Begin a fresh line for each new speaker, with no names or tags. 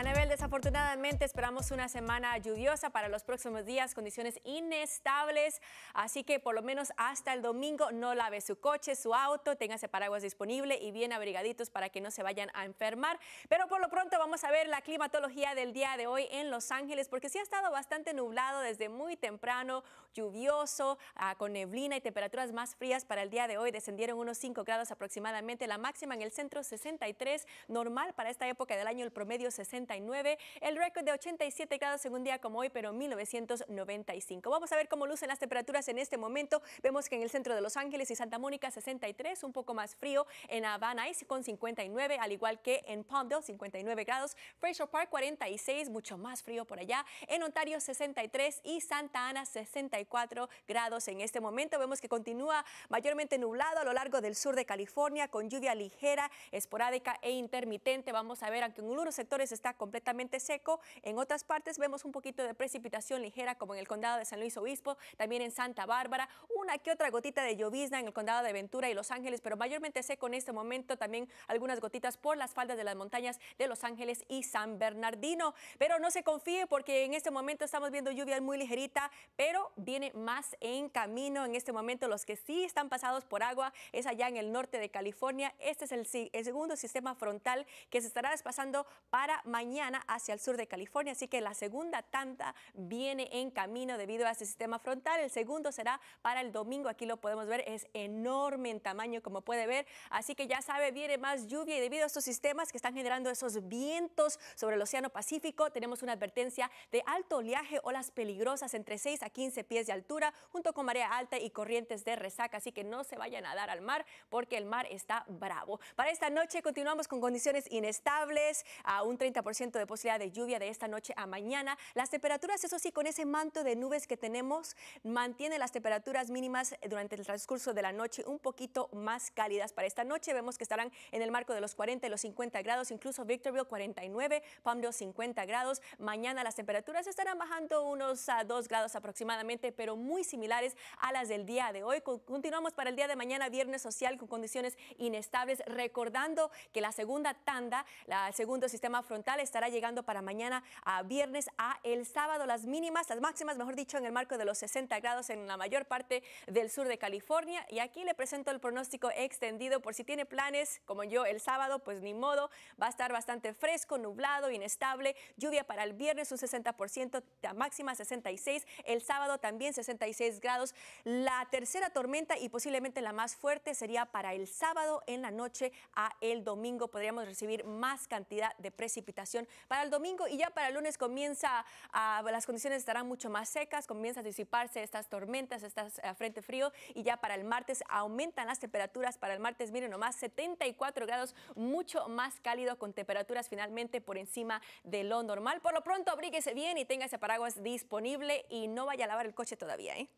Anabel, desafortunadamente esperamos una semana lluviosa para los próximos días, condiciones inestables, así que por lo menos hasta el domingo no lave su coche, su auto, téngase paraguas disponible y bien abrigaditos para que no se vayan a enfermar. Pero por lo pronto vamos a ver la climatología del día de hoy en Los Ángeles, porque sí ha estado bastante nublado desde muy temprano, lluvioso, ah, con neblina y temperaturas más frías para el día de hoy, descendieron unos 5 grados aproximadamente, la máxima en el centro 63, normal para esta época del año, el promedio 60 el récord de 87 grados en un día como hoy, pero 1995. Vamos a ver cómo lucen las temperaturas en este momento. Vemos que en el centro de Los Ángeles y Santa Mónica 63, un poco más frío en Havana con 59, al igual que en Palmdale 59 grados, Fraser Park 46, mucho más frío por allá, en Ontario 63 y Santa Ana 64 grados en este momento. Vemos que continúa mayormente nublado a lo largo del sur de California con lluvia ligera, esporádica e intermitente. Vamos a ver, aunque en algunos sectores está completamente seco. En otras partes vemos un poquito de precipitación ligera, como en el condado de San Luis Obispo, también en Santa Bárbara, una que otra gotita de llovizna en el condado de Ventura y Los Ángeles, pero mayormente seco en este momento. También algunas gotitas por las faldas de las montañas de Los Ángeles y San Bernardino. Pero no se confíe porque en este momento estamos viendo lluvia muy ligerita, pero viene más en camino. En este momento los que sí están pasados por agua es allá en el norte de California. Este es el, el segundo sistema frontal que se estará desplazando para mañana hacia el sur de California, así que la segunda tanda viene en camino debido a ese sistema frontal. El segundo será para el domingo, aquí lo podemos ver, es enorme en tamaño como puede ver, así que ya sabe, viene más lluvia y debido a estos sistemas que están generando esos vientos sobre el Océano Pacífico, tenemos una advertencia de alto oleaje, olas peligrosas entre 6 a 15 pies de altura, junto con marea alta y corrientes de resaca, así que no se vayan a dar al mar porque el mar está bravo. Para esta noche continuamos con condiciones inestables, a un 30% de posibilidad de lluvia de esta noche a mañana. Las temperaturas, eso sí, con ese manto de nubes que tenemos, mantiene las temperaturas mínimas durante el transcurso de la noche un poquito más cálidas para esta noche. Vemos que estarán en el marco de los 40 y los 50 grados, incluso Victorville 49, Palmdale 50 grados. Mañana las temperaturas estarán bajando unos a ah, 2 grados aproximadamente, pero muy similares a las del día de hoy. Continuamos para el día de mañana, viernes social, con condiciones inestables, recordando que la segunda tanda, la, el segundo sistema frontal, estará llegando para mañana a viernes a el sábado. Las mínimas, las máximas, mejor dicho, en el marco de los 60 grados en la mayor parte del sur de California. Y aquí le presento el pronóstico extendido por si tiene planes, como yo, el sábado, pues ni modo. Va a estar bastante fresco, nublado, inestable. Lluvia para el viernes un 60%, la máxima 66. El sábado también 66 grados. La tercera tormenta y posiblemente la más fuerte sería para el sábado en la noche a el domingo. Podríamos recibir más cantidad de precipitación para el domingo y ya para el lunes comienza, a las condiciones estarán mucho más secas, comienza a disiparse estas tormentas, estas eh, frente frío y ya para el martes aumentan las temperaturas. Para el martes, miren nomás, 74 grados, mucho más cálido con temperaturas finalmente por encima de lo normal. Por lo pronto, abríguese bien y tenga ese paraguas disponible y no vaya a lavar el coche todavía. ¿eh?